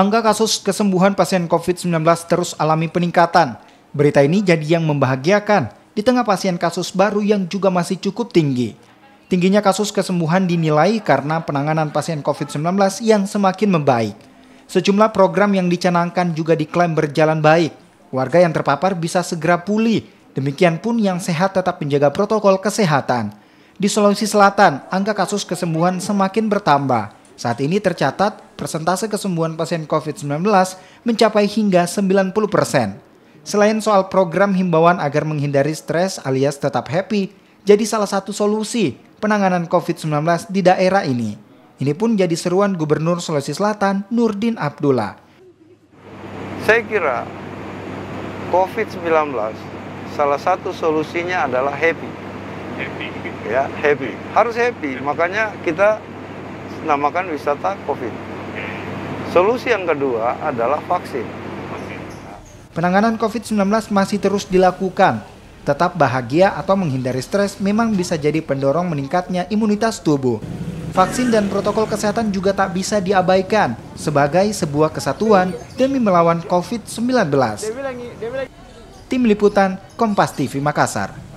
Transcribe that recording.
Angka kasus kesembuhan pasien COVID-19 terus alami peningkatan. Berita ini jadi yang membahagiakan di tengah pasien kasus baru yang juga masih cukup tinggi. Tingginya kasus kesembuhan dinilai karena penanganan pasien COVID-19 yang semakin membaik. Sejumlah program yang dicanangkan juga diklaim berjalan baik. Warga yang terpapar bisa segera pulih. Demikian pun yang sehat tetap menjaga protokol kesehatan. Di Sulawesi Selatan, angka kasus kesembuhan semakin bertambah saat ini tercatat persentase kesembuhan pasien COVID-19 mencapai hingga 90 persen. Selain soal program himbauan agar menghindari stres alias tetap happy, jadi salah satu solusi penanganan COVID-19 di daerah ini. Ini pun jadi seruan Gubernur Sulawesi Selatan Nurdin Abdullah. Saya kira COVID-19 salah satu solusinya adalah happy. Happy. Ya, happy. Harus happy. Makanya kita namakan wisata COVID. Solusi yang kedua adalah vaksin. Penanganan COVID-19 masih terus dilakukan. Tetap bahagia atau menghindari stres memang bisa jadi pendorong meningkatnya imunitas tubuh. Vaksin dan protokol kesehatan juga tak bisa diabaikan sebagai sebuah kesatuan demi melawan COVID-19. Tim Liputan Kompas TV Makassar.